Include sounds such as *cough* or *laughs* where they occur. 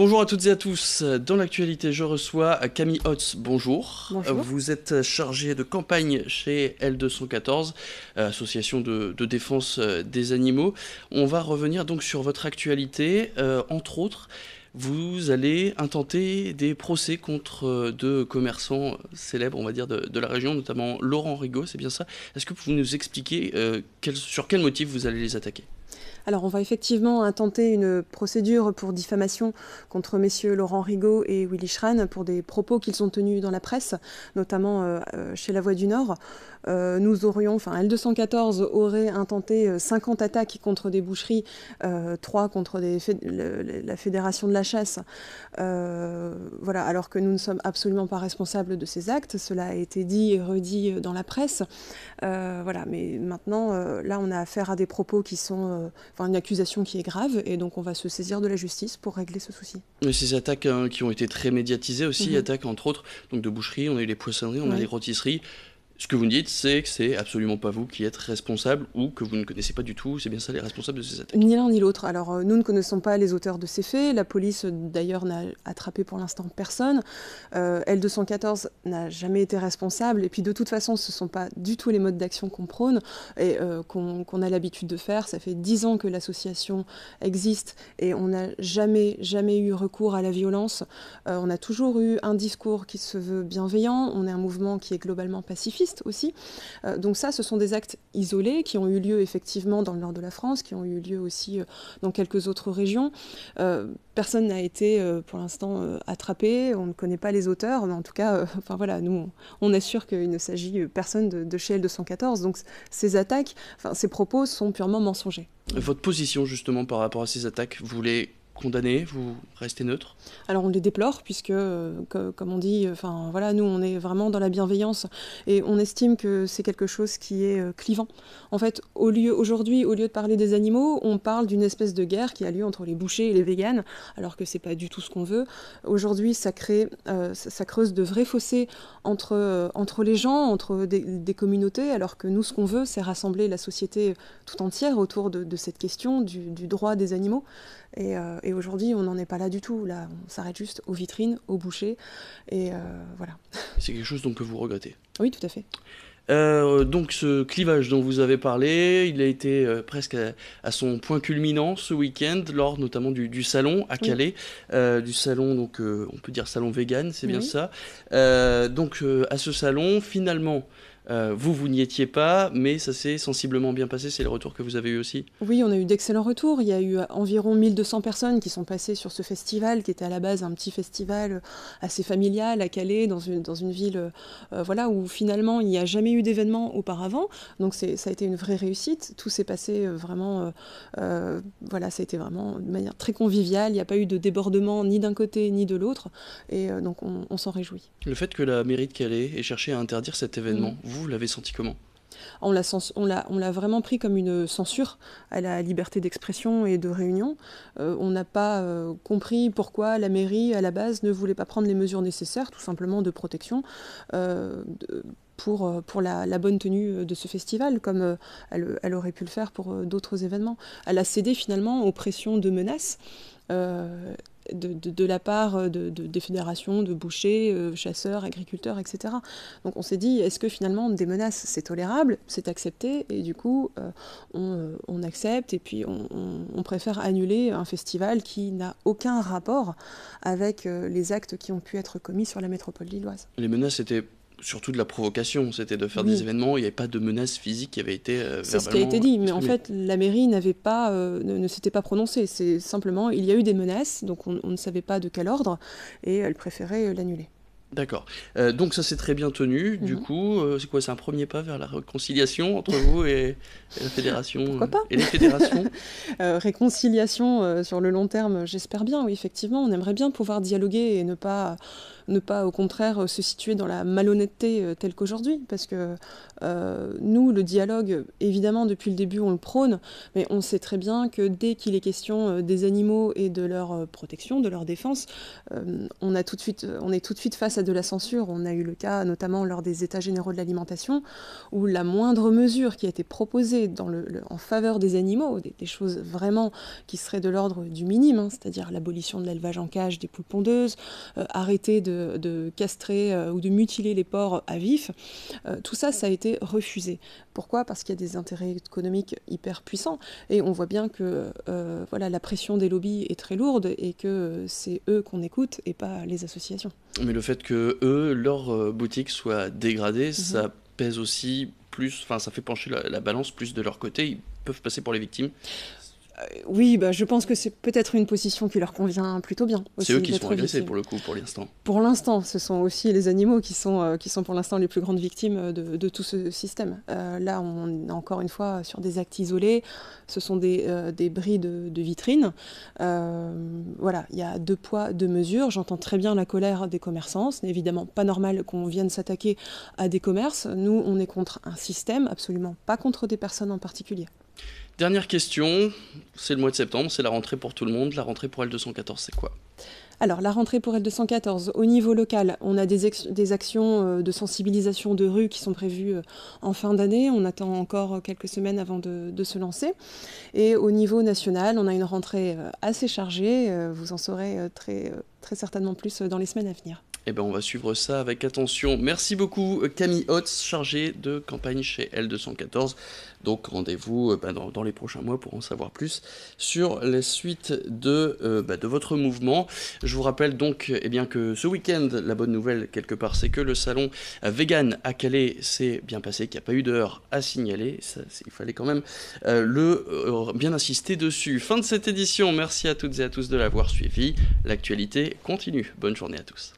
Bonjour à toutes et à tous. Dans l'actualité, je reçois Camille Hotz. Bonjour. Vous êtes chargée de campagne chez L214, euh, association de, défense euh, des animaux. On va revenir donc sur votre actualité, euh, entre autres vous allez intenter des procès contre euh, deux commerçants célèbres, on va dire, de, la région, notamment Laurent Rigaud, c'est bien ça. Est-ce que vous pouvez nous expliquer euh, sur quel motif vous allez les attaquer alors, on va effectivement intenter une procédure pour diffamation contre messieurs Laurent Rigaud et Willy Schran pour des propos qu'ils ont tenus dans la presse, notamment euh, chez La Voix du Nord. nous aurions, enfin, L214 aurait intenté 50 attaques contre des boucheries, 3 contre la Fédération de la chasse. Euh, voilà, alors que nous ne sommes absolument pas responsables de ces actes, cela a été dit et redit euh, dans la presse. Euh, voilà, mais maintenant, là, on a affaire à des propos qui sont, enfin, une accusation qui est grave, et donc on va se saisir de la justice pour régler ce souci. mais ces attaques hein, qui ont été très médiatisées aussi, mhm. attaques entre autres, donc de boucherie, on a eu les poissonneries, on a a les rôtisseries ce que vous me dites, c'est que c'est absolument pas vous qui êtes responsable ou que vous ne connaissez pas du tout, c'est bien ça, les responsables de ces attaques Ni l'un ni l'autre. Alors, euh, nous ne connaissons pas les auteurs de ces faits. La police, d'ailleurs, n'a attrapé pour l'instant personne. Euh, L214 n'a jamais été responsable. Et puis, de toute façon, ce ne sont pas du tout les modes d'action qu'on prône et euh, qu'on a l'habitude de faire. Ça fait dix ans que l'association existe et on n'a jamais, jamais eu recours à la violence. on a toujours eu un discours qui se veut bienveillant. On est un mouvement qui est globalement pacifiste aussi. Euh, donc ça, ce sont des actes isolés qui ont eu lieu effectivement dans le nord de la France, qui ont eu lieu aussi euh, dans quelques autres régions. Euh, personne n'a été pour l'instant attrapé, on ne connaît pas les auteurs, mais en tout cas, enfin voilà, nous, on, assure qu'il ne s'agit personne de, chez L214. Donc ces attaques, enfin ces propos sont purement mensongers. Votre position justement par rapport à ces attaques, vous les condamnez Vous restez neutre Alors on les déplore puisque, euh, comme on dit, enfin voilà, nous on est vraiment dans la bienveillance et on estime que c'est quelque chose qui est euh, clivant. En fait, au lieu aujourd'hui, au lieu de parler des animaux, on parle d'une espèce de guerre qui a lieu entre les bouchers et les véganes, alors que c'est pas du tout ce qu'on veut. Aujourd'hui, ça crée, euh, ça, creuse de vrais fossés entre entre les gens, entre des, communautés, alors que nous, ce qu'on veut, c'est rassembler la société tout entière autour de, cette question du, droit des animaux et aujourd'hui, on n'en est pas là du tout. Là, on s'arrête juste aux vitrines, aux bouchers. Et euh, voilà. *laughs* C'est quelque chose donc que vous regrettez Oui, tout à fait. Euh, donc ce clivage dont vous avez parlé, il a été euh, presque à, son point culminant ce week-end lors notamment du, salon à Calais, du salon donc on peut dire salon vegan, c'est bien ça. donc à ce salon finalement euh, vous, vous n'y étiez pas, mais ça s'est sensiblement bien passé. C'est le retour que vous avez eu aussi Oui, on a eu d'excellents retours. Il y a eu euh, environ 1200 personnes qui sont passées sur ce festival, qui était à la base un petit festival euh, assez familial à Calais, dans une, dans une ville voilà, où finalement il n'y a jamais eu d'événement auparavant. Donc ça a été une vraie réussite. Tout s'est passé vraiment, voilà, ça a été vraiment de manière très conviviale. Il n'y a pas eu de débordement ni d'un côté ni de l'autre. Et donc on, s'en réjouit. Le fait que la mairie de Calais ait cherché à interdire cet événement, vous, l'avez senti comment on l'a, vraiment pris comme une censure à la liberté d'expression et de réunion. Euh, on n'a pas euh, compris pourquoi la mairie, à la base, ne voulait pas prendre les mesures nécessaires, tout simplement de protection. Euh, pour, pour la, bonne tenue de ce festival, comme elle, aurait pu le faire pour d'autres événements. Elle a cédé finalement aux pressions de menaces de, la part euh, de, des fédérations de bouchers, euh, chasseurs, agriculteurs, etc. Donc on s'est dit, est-ce que finalement des menaces, c'est tolérable, c'est accepté, et du coup euh, on, accepte, et puis on, préfère annuler un festival qui n'a aucun rapport avec les actes qui ont pu être commis sur la métropole lilloise. Les menaces étaient surtout de la provocation, c'était de faire des événements, il n'y avait pas de menaces physiques qui avait été... Euh, c'est ce qui a été dit, mais en fait, la mairie n'avait pas, euh, ne, s'était pas prononcée, c'est simplement, il y a eu des menaces, donc on, ne savait pas de quel ordre, et elle préférait euh, l'annuler. D'accord. donc ça s'est très bien tenu. Du mhm. coup, c'est quoi C'est un premier pas vers la réconciliation entre vous et, la fédération Pourquoi pas Et les fédérations *laughs* Réconciliation sur le long terme, j'espère bien. Oui, effectivement, on aimerait bien pouvoir dialoguer et ne pas ne pas au contraire euh, se situer dans la malhonnêteté euh, telle qu'aujourd'hui, parce que euh, nous, le dialogue, évidemment, depuis le début, on le prône, mais on sait très bien que dès qu'il est question des animaux et de leur protection, de leur défense, on, a tout de suite, on est tout de suite face à de la censure. On a eu le cas notamment lors des États généraux de l'alimentation, où la moindre mesure qui a été proposée en faveur des animaux, des, choses vraiment qui seraient de l'ordre du minime, hein, c'est-à-dire l'abolition de l'élevage en cage des poules pondeuses, arrêter de de, castrer euh, ou de mutiler les porcs à vif, euh, tout ça, ça a été refusé. Pourquoi Parce qu'il y a des intérêts économiques hyper puissants et on voit bien que euh, voilà, la pression des lobbies est très lourde et que c'est eux qu'on écoute et pas les associations. Mais le fait que eux, leur boutique soit dégradée, mhm. ça pèse aussi plus, enfin ça fait pencher la balance plus de leur côté. Ils peuvent passer pour les victimes euh, oui, bah, je pense que c'est peut-être une position qui leur convient plutôt bien. C'est eux qui sont agressés pour le coup, pour l'instant. Pour l'instant, ce sont aussi les animaux qui sont, euh, qui sont pour l'instant les plus grandes victimes euh, de, tout ce système. là, on est encore une fois sur des actes isolés, ce sont des, bris de, de vitrines. voilà, il y a deux poids, deux mesures. J'entends très bien la colère des commerçants. Ce n'est évidemment pas normal qu'on vienne s'attaquer à des commerces. Nous, on est contre un système, absolument pas contre des personnes en particulier. Dernière question, c'est le mois de septembre, c'est la rentrée pour tout le monde. La rentrée pour L214, c'est quoi alors, la rentrée pour L214, au niveau local, on a des, actions euh, de sensibilisation de rue qui sont prévues euh, en fin d'année. On attend encore euh, quelques semaines avant de, de, se lancer. Et au niveau national, on a une rentrée assez chargée. Vous en saurez très, très certainement plus dans les semaines à venir. Eh ben, on va suivre ça avec attention. Merci beaucoup euh, Camille Hotz, chargée de campagne chez L214. Donc rendez-vous euh, ben, dans, les prochains mois pour en savoir plus sur la suite euh, ben, de, votre mouvement. Je vous rappelle donc eh bien, que ce week-end, la bonne nouvelle quelque part, c'est que le salon vegan à Calais s'est bien passé, qu'il n'y a pas eu d'heure à signaler. il fallait quand même le bien insister dessus. Fin de cette édition, merci à toutes et à tous de l'avoir suivi. L'actualité continue. Bonne journée à tous.